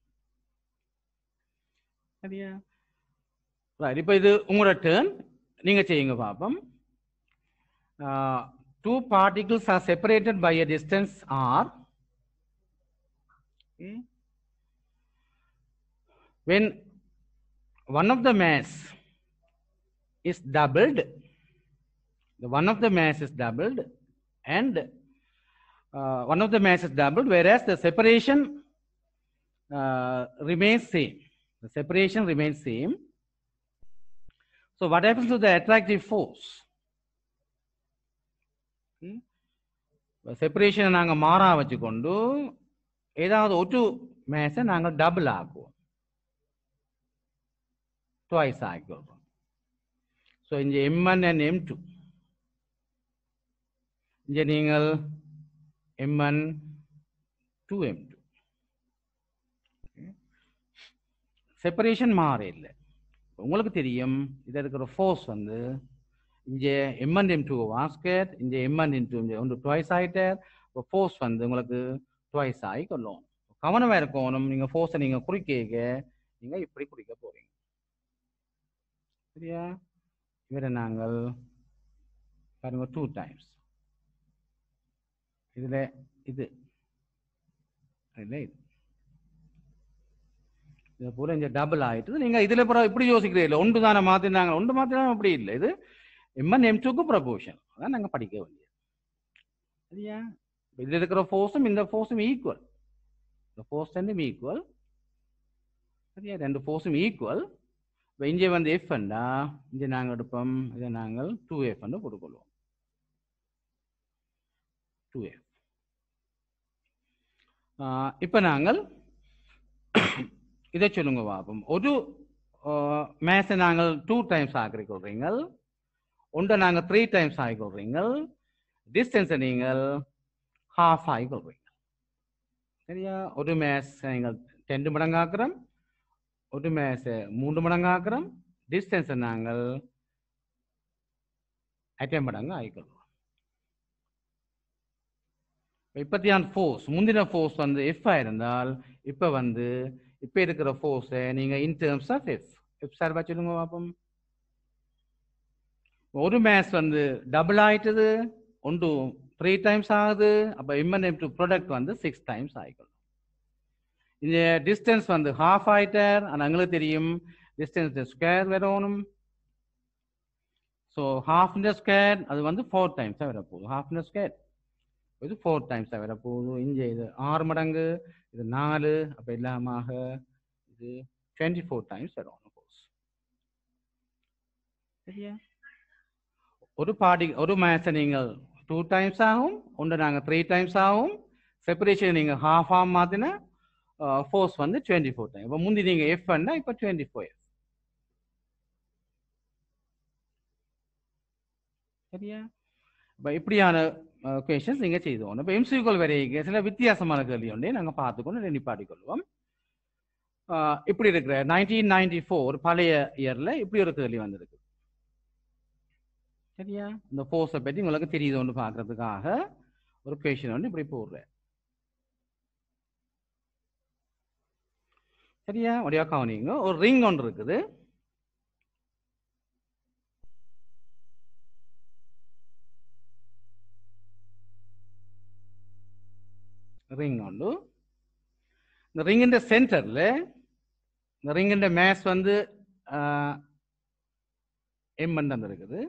சரியா இப்போ இது உங்களோட டேர்ன் நீங்கள் செய்யுங்க பார்ப்போம் two particles are separated by a distance r hmm? when one of the mass is doubled the one of the mass is doubled and uh, one of the mass is doubled whereas the separation uh, remains same the separation remains same so what happens to the attractive force செப்பரேஷனை நாங்கள் மாறாக வச்சுக்கொண்டு ஏதாவது ஒட்டு மேசை நாங்கள் double ஆக்குவோம் twice ஆக்கிடுறோம் so இங்கே M one and M two இங்கே நீங்கள் M one two M two separation மாற இல்லை உங்களுக்கு தெரியும் இதில் இருக்கிற ஃபோர்ஸ் வந்து இங்கே எம்என் எம் டூ வாஸ்கெட் இங்கே எம்என் இன் டூ ஒன்று ஆகிட்டார் இப்போ ஃபோர்ஸ் வந்து உங்களுக்கு ட்வைஸ் ஆகி கொள்ளும் கவனமாக இருக்கணும் நீங்கள் ஃபோர்ஸை நீங்கள் குறிக்க நீங்கள் இப்படி குடிக்க போகிறீங்க சரியா இவரை நாங்கள் பாருங்க டூ டைம்ஸ் இதில் இது இதில் இது இதை பூரா இங்கே டபுள் ஆகிட்டு நீங்கள் இதில் பிறகு இப்படி யோசிக்கிறீங்க ஒன்று தானே மாற்றினாங்க ஒன்று மாற்றினாலும் அப்படி இல்லை இது எம்என் எம் டூக்கு ப்ரொபோஷன் அதான் நாங்கள் படிக்க வேண்டியது சரியா இதில் இருக்கிற ஃபோர்ஸும் இந்த ஃபோர்ஸும் ஈக்குவல் இந்த ஃபோர்ஸ் ரெண்டும் ஈக்குவல் சரியா ரெண்டு ஃபோர்ஸும் ஈக்குவல் இப்போ இங்கே வந்து எஃப் என்றா இங்கே நாங்கள் எடுப்போம் இதை நாங்கள் டூ எஃப் என்று போட்டுக்கொள்வோம் டூ எஃப் இப்போ நாங்கள் இதை சொல்லுங்க பார்ப்போம் ஒரு மேத்ஸை நாங்கள் டூ டைம்ஸ் ஆக்கிரி கொள்றீங்கள் உண்டை நாங்கள் த்ரீ டைம்ஸ் ஆகிக்கொள்றீங்க டிஸ்டன்ஸை நீங்கள் ஹாஃப் ஆகிக்கொள்றீங்க சரியா ஒரு மேட்சை நீங்கள் ரெண்டு மடங்காக்குறோம் ஒரு மேட்சை மூன்று மடங்காக்குறோம் டிஸ்டன்ஸை நாங்கள் அட்டன் மடங்கு ஆகிக்கொள்வோம் இப்பத்தியான ஃபோர்ஸ் முந்தின ஃபோர்ஸ் வந்து எஃப் ஆயிருந்தால் இப்போ வந்து இப்போ இருக்கிற ஃபோர்ஸை நீங்கள் in terms of F F sir வச்சுடுங்க பார்ப்போம் ஒரு மேட்ச் வந்து டபுள் ஆயிட்டது ஒன்று த்ரீ டைம்ஸ் ஆகுது அப்போ இம்மன் டு ப்ரொடக்ட் வந்து சிக்ஸ் டைம்ஸ் ஆகிக்கணும் இந்த டிஸ்டன்ஸ் வந்து ஹாஃப் ஆயிட்டார் ஆனால் எங்களுக்கு தெரியும் டிஸ்டன்ஸ் ஸ்கொயர் வரணும் ஸோ ஹாஃப் இந்த ஸ்கொயர் அது வந்து ஃபோர் டைம்ஸாக வரப்போகுது ஹாஃப் இந்த ஸ்கொயர் இது ஃபோர் டைம்ஸாக வரப்போகுது இங்கே இது ஆறு மடங்கு இது நாலு அப்போ இல்லாமல் இது டுவெண்ட்டி ஃபோர் டைம்ஸ் வரும் சரியா ஒரு பாடி ஒரு மேட்சை நீங்கள் டூ டைம்ஸ் ஆகும் ஒன்று நாங்கள் த்ரீ டைம்ஸ் ஆகும் செப்பரேஷன் நீங்கள் ஹாஃப் ஆகும் மாதிரினா ஃபோர்ஸ் வந்து டுவெண்ட்டி ஃபோர் டைம் இப்போ முந்தி நீங்கள் எஃப் பண்ணால் இப்போ டுவெண்ட்டி ஃபோர் எஃப் சரியா இப்போ இப்படியான கொஷன்ஸ் நீங்கள் செய்தோம் இப்போ எம்சிக்குள் வரையிங்க சில வித்தியாசமான கேள்வி ஒன்றே நாங்கள் பார்த்துக்கொண்டு நிப்பாட்டிக்கொள்வோம் இப்படி இருக்கிற நைன்டீன் நைன்டி ஃபோர் பழைய இயரில் இப்படி ஒரு கேள்வி வந்திருக்கு சரியா இந்த ஃபோர்ஸை பற்றி உங்களுக்கு தெரியுது ஒன்று பார்க்கறதுக்காக ஒரு கொஷன் ஒன்று இப்படி போடுறேன் சரியா ஒடியா கவனிங்க ஒரு ரிங் ஒன்று இருக்குது ரிங் ஒன்று இந்த ரிங்கின்ற சென்டரில் இந்த ரிங்கின்ற மேஸ் வந்து எம் இருக்குது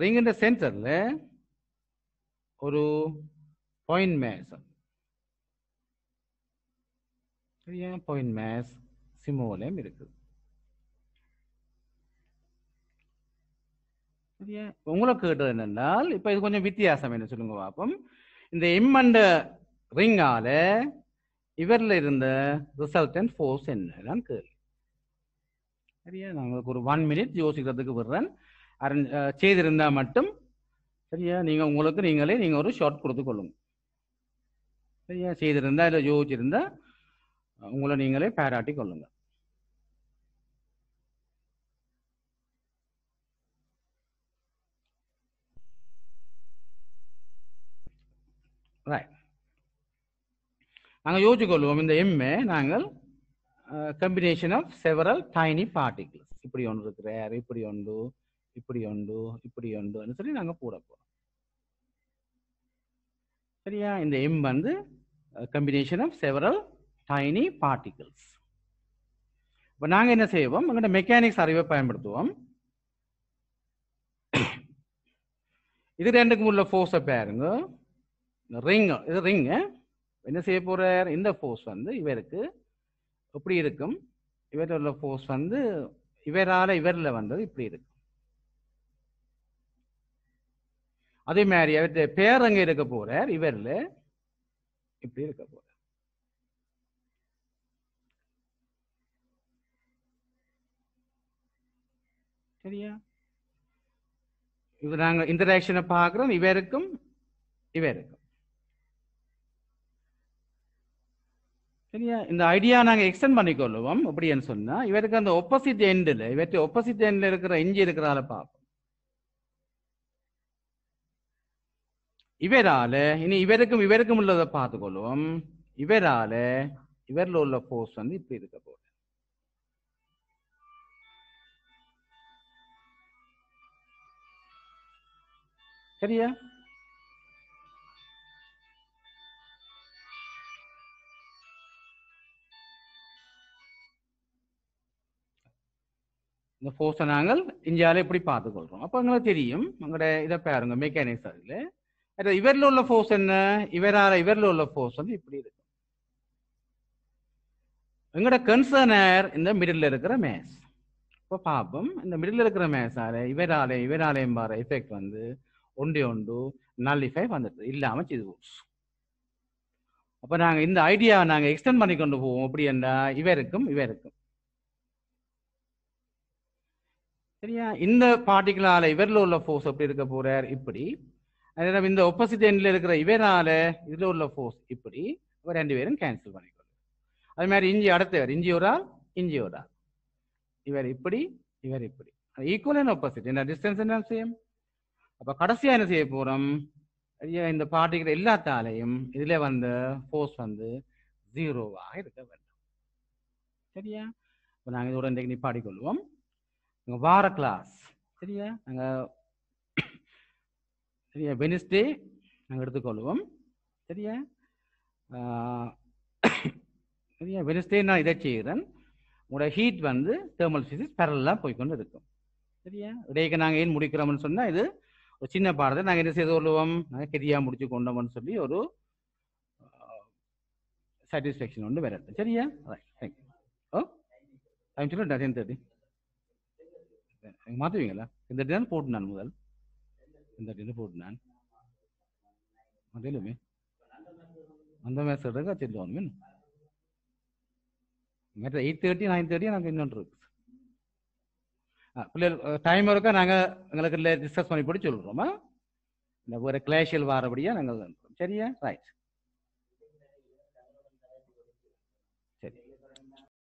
റിങ്ങിന്റെ ஒரு பாயிண்ட் மேஸ் சரியா பாயிண்ட் மேஸ் സിമോലയം இருக்குது உங்களை கேட்டது என்னென்னால் இப்போ இது கொஞ்சம் வித்தியாசம் என்ன சொல்லுங்க பார்ப்போம் இந்த இம்மண்ட ரிங்கால இவரில் இருந்த ரிசல்டன் ஃபோர்ஸ் என்னன்னு கேள்வி சரியா நான் உங்களுக்கு ஒரு ஒன் மினிட் யோசிக்கிறதுக்கு விடுறேன் அரண் செய்திருந்தால் மட்டும் சரியா நீங்கள் உங்களுக்கு நீங்களே நீங்கள் ஒரு ஷார்ட் கொடுத்து கொள்ளுங்க சரியா செய்திருந்தா இல்லை யோசிச்சிருந்தா உங்களை நீங்களே பாராட்டி கொள்ளுங்க ரைட் நாங்கள் யோசிச்சுக்கொள்வோம் இந்த எம்ஏ நாங்கள் combination of several tiny particles இப்படி ஒன்று இருக்கிற இப்படி ஒன்று இப்படி உண்டு இப்படி உண்டு சொல்லி நாங்கள் போட போறோம் சரியா இந்த எம் வந்து combination of several tiny particles இப்போ நாங்கள் என்ன செய்வோம் எங்கள்கிட்ட மெக்கானிக்ஸ் அறிவை பயன்படுத்துவோம் இது ரெண்டுக்கும் உள்ள ஃபோர்ஸை பாருங்க ரிங் இது ரிங் என்ன செய்ய போகிறார் இந்த ஃபோர்ஸ் வந்து இவருக்கு எப்படி இருக்கும் இவரில் உள்ள ஃபோர்ஸ் வந்து இவரால் இவரில் வந்தது இப்படி இருக்கும் அதே மாதிரி அவருடைய பேர் அங்கே இருக்க போறார் இவரில் இப்படி இருக்க போறார் சரியா இது நாங்க இன்டராக்ஷனை பார்க்கிறோம் இவருக்கும் இவருக்கும் சரியா இந்த ஐடியா நாங்க எக்ஸ்டெண்ட் பண்ணிக்கொள்ளுவோம் அப்படின்னு சொன்னா இவருக்கு அந்த ஒப்போசிட் எண்டில் இவற்றை ஒப்போசிட் எண்டில் இருக்கிற இஞ்சி இருக்கிறால பார்ப்போம் இவரால இனி இவருக்கும் இவருக்கும் உள்ளதை பார்த்துக்கொள்ளும் இவரால இவரில் உள்ள போர்ஸ் வந்து இப்ப இருக்க போகுது சரியா இந்த ஃபோர்ஸை நாங்கள் இந்தியாவில் எப்படி பார்த்துக்கொள்கிறோம் அப்போ எங்களுக்கு தெரியும் உங்களோட இதை பாருங்க மெக்கானிக்ஸ் அதில் இவர்ல உள்ள ஃபோர்ஸ் என்ன இவரார இவர்ல உள்ள ஃபோர்ஸ் வந்து இப்படி இருக்கு எங்களோட கன்சர்னர் இந்த மிடில் இருக்கிற மேஸ் இப்போ பார்ப்போம் இந்த மிடில் இருக்கிற மேஸால இவராலே இவராலையும் பாரு எஃபெக்ட் வந்து ஒன்று ஒன்று நல்லிஃபை வந்துட்டு இல்லாமல் இது அப்போ நாங்கள் இந்த ஐடியாவை நாங்கள் எக்ஸ்டெண்ட் பண்ணி கொண்டு போவோம் அப்படி என்றா இவருக்கும் இவருக்கும் சரியா இந்த பார்ட்டிகுலால இவரில் உள்ள ஃபோர்ஸ் எப்படி இருக்க போறார் இப்படி அதனால இந்த ஒப்போசிட் எண்ட்ல இருக்கிற இவனால இதுல உள்ள ஃபோர்ஸ் இப்படி ரெண்டு பேரும் கேன்சல் பண்ணிக்கொள்ளும் அது மாதிரி இஞ்சி அடுத்தவர் இஞ்சி ஒரு ஆள் இஞ்சி ஒரு ஆள் இவர் இப்படி இவர் இப்படி ஈக்குவல் அண்ட் ஒப்போசிட் என்ன டிஸ்டன்ஸ் என்ன செய்யும் அப்ப கடைசியா என்ன செய்ய போறோம் இந்த பார்ட்டிக்கிற எல்லாத்தாலையும் இதுல வந்த ஃபோர்ஸ் வந்து ஜீரோவாக இருக்க வேண்டும் சரியா இப்போ நாங்கள் இதோட இன்றைக்கு நிப்பாடி கொள்வோம் வார கிளாஸ் சரியா நாங்கள் சரியா வெனிஸ்டே நாங்கள் எடுத்துக்கொள்வோம் சரியா சரியா வெனிஸ்டே நான் இதை செய்கிறேன் உங்களோட ஹீட் வந்து தேர்மல் ஃபிசிக்ஸ் பேரலாக போய்கொண்டு இருக்கும் சரியா இடையே நாங்கள் ஏன் முடிக்கிறோம்னு சொன்னால் இது ஒரு சின்ன பாடத்தை நாங்கள் என்ன செய்து கொள்வோம் நாங்கள் கெதியாக முடிச்சு கொண்டோம்னு சொல்லி ஒரு சாட்டிஸ்ஃபேக்ஷன் ஒன்று வரது சரியா யூ ஓ டைம் சொல்லு டென் தேர்ட்டி மாற்றுவீங்களா இந்த தேர்ட்டி தான் போட்டு நான் முதல் ఇందటి నిపుడున్నాను అంతేలే మీ அந்த மாதிரி சொல்றதுக்கு வச்சிருந்தோம் மீன் மேட்ரு எயிட் தேர்ட்டி நைன் தேர்ட்டி நாங்கள் இன்னொன்று இருக்கு பிள்ளைகள் டைம் இருக்கா நாங்கள் எங்களுக்கு டிஸ்கஸ் பண்ணி பண்ணிப்படி சொல்கிறோமா இந்த ஒரு கிளேஷியல் வாரபடியாக நாங்கள் சரியா ரைட்